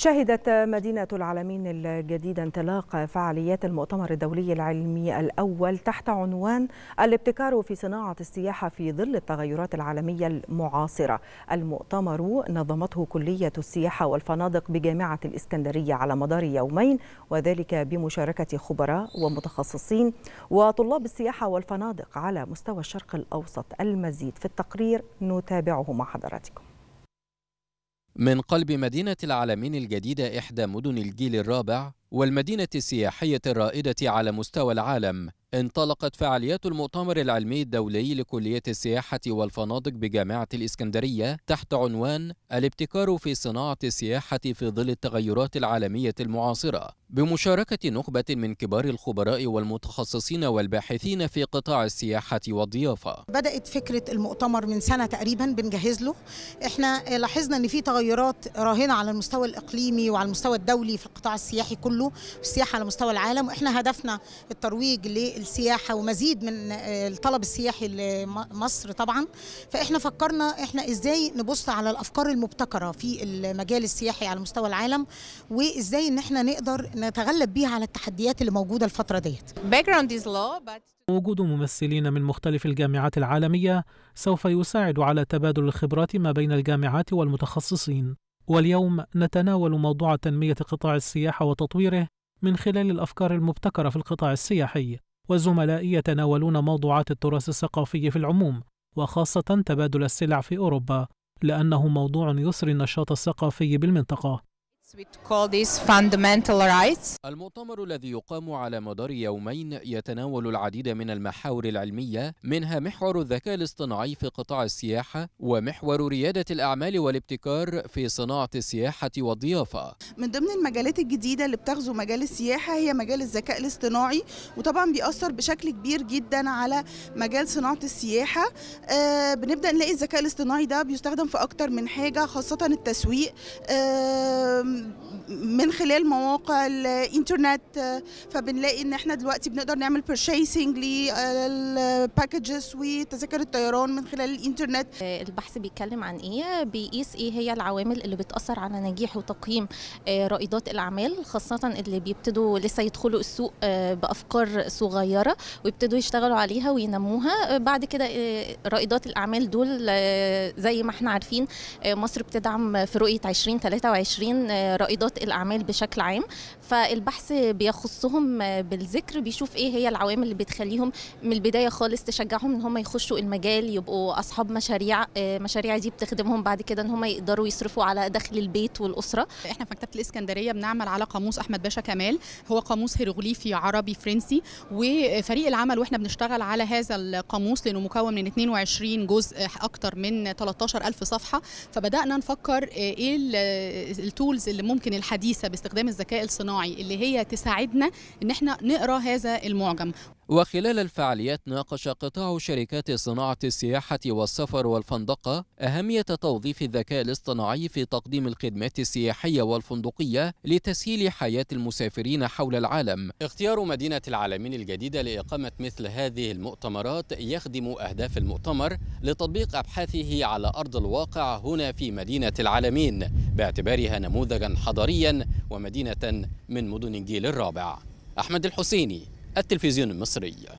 شهدت مدينة العالمين الجديدة انطلاق فعاليات المؤتمر الدولي العلمي الأول تحت عنوان الابتكار في صناعة السياحة في ظل التغيرات العالمية المعاصرة المؤتمر نظمته كلية السياحة والفنادق بجامعة الإسكندرية على مدار يومين وذلك بمشاركة خبراء ومتخصصين وطلاب السياحة والفنادق على مستوى الشرق الأوسط المزيد في التقرير نتابعه مع حضراتكم من قلب مدينة العالمين الجديدة إحدى مدن الجيل الرابع والمدينة السياحية الرائدة على مستوى العالم انطلقت فعاليات المؤتمر العلمي الدولي لكلية السياحة والفنادق بجامعة الإسكندرية تحت عنوان الابتكار في صناعة السياحة في ظل التغيرات العالمية المعاصرة بمشاركة نخبة من كبار الخبراء والمتخصصين والباحثين في قطاع السياحة والضيافة بدأت فكرة المؤتمر من سنة تقريبا بنجهز له احنا لاحظنا ان في تغيرات راهنة على المستوى الإقليمي وعلى المستوى الدولي في القطاع السياحي كله السياحة على مستوى العالم واحنا هدفنا الترويج السياحه ومزيد من آه، الطلب السياحي لمصر طبعا فاحنا فكرنا احنا ازاي نبص على الافكار المبتكره في المجال السياحي على مستوى العالم وازاي ان احنا نقدر نتغلب بيها على التحديات اللي موجوده الفتره ديت وجود ممثلين من مختلف الجامعات العالميه سوف يساعد على تبادل الخبرات ما بين الجامعات والمتخصصين واليوم نتناول موضوع تنميه قطاع السياحه وتطويره من خلال الافكار المبتكره في القطاع السياحي والزملاء يتناولون موضوعات التراث الثقافي في العموم وخاصة تبادل السلع في أوروبا لأنه موضوع يسري النشاط الثقافي بالمنطقة المؤتمر الذي يقام على مدار يومين يتناول العديد من المحاور العلمية منها محور الذكاء الاصطناعي في قطاع السياحة ومحور ريادة الأعمال والابتكار في صناعة السياحة والضيافة من ضمن المجالات الجديدة اللي بتغزو مجال السياحة هي مجال الذكاء الاصطناعي وطبعا بيأثر بشكل كبير جدا على مجال صناعة السياحة آه بنبدأ نلاقي الذكاء الاصطناعي ده بيستخدم في أكتر من حاجة خاصة التسويق آه من خلال مواقع الانترنت فبنلاقي ان احنا دلوقتي بنقدر نعمل purchasing للباكجز وتذاكر الطيران من خلال الانترنت آه، البحث بيتكلم عن ايه بيقيس ايه هي العوامل اللي بتاثر على نجاح وتقييم آه، رائدات الاعمال خاصه اللي بيبتدوا لسه يدخلوا السوق آه، بافكار صغيره ويبتدوا يشتغلوا عليها وينموها بعد كده رائدات الاعمال دول زي ما احنا عارفين مصر بتدعم في رؤيه 2023 رائدات الاعمال بشكل عام فالبحث بيخصهم بالذكر بيشوف ايه هي العوامل اللي بتخليهم من البدايه خالص تشجعهم ان هم يخشوا المجال يبقوا اصحاب مشاريع آه، مشاريع دي بتخدمهم بعد كده ان هم يقدروا يصرفوا على دخل البيت والاسره احنا في مكتبه الاسكندريه بنعمل على قاموس احمد باشا كمال هو قاموس هيروغليفي عربي فرنسي وفريق العمل واحنا بنشتغل على هذا القاموس لانه مكون من 22 جزء اكتر من 13000 صفحه فبدانا نفكر آه، ايه التولز آه، اللي ممكن الحديثه باستخدام الذكاء الصناعي اللي هي تساعدنا ان احنا نقرا هذا المعجم وخلال الفعاليات ناقش قطاع شركات صناعة السياحة والسفر والفندقة أهمية توظيف الذكاء الاصطناعي في تقديم الخدمات السياحية والفندقية لتسهيل حياة المسافرين حول العالم اختيار مدينة العالمين الجديدة لإقامة مثل هذه المؤتمرات يخدم أهداف المؤتمر لتطبيق أبحاثه على أرض الواقع هنا في مدينة العالمين باعتبارها نموذجا حضريا ومدينة من مدن الجيل الرابع أحمد الحسيني التلفزيون المصري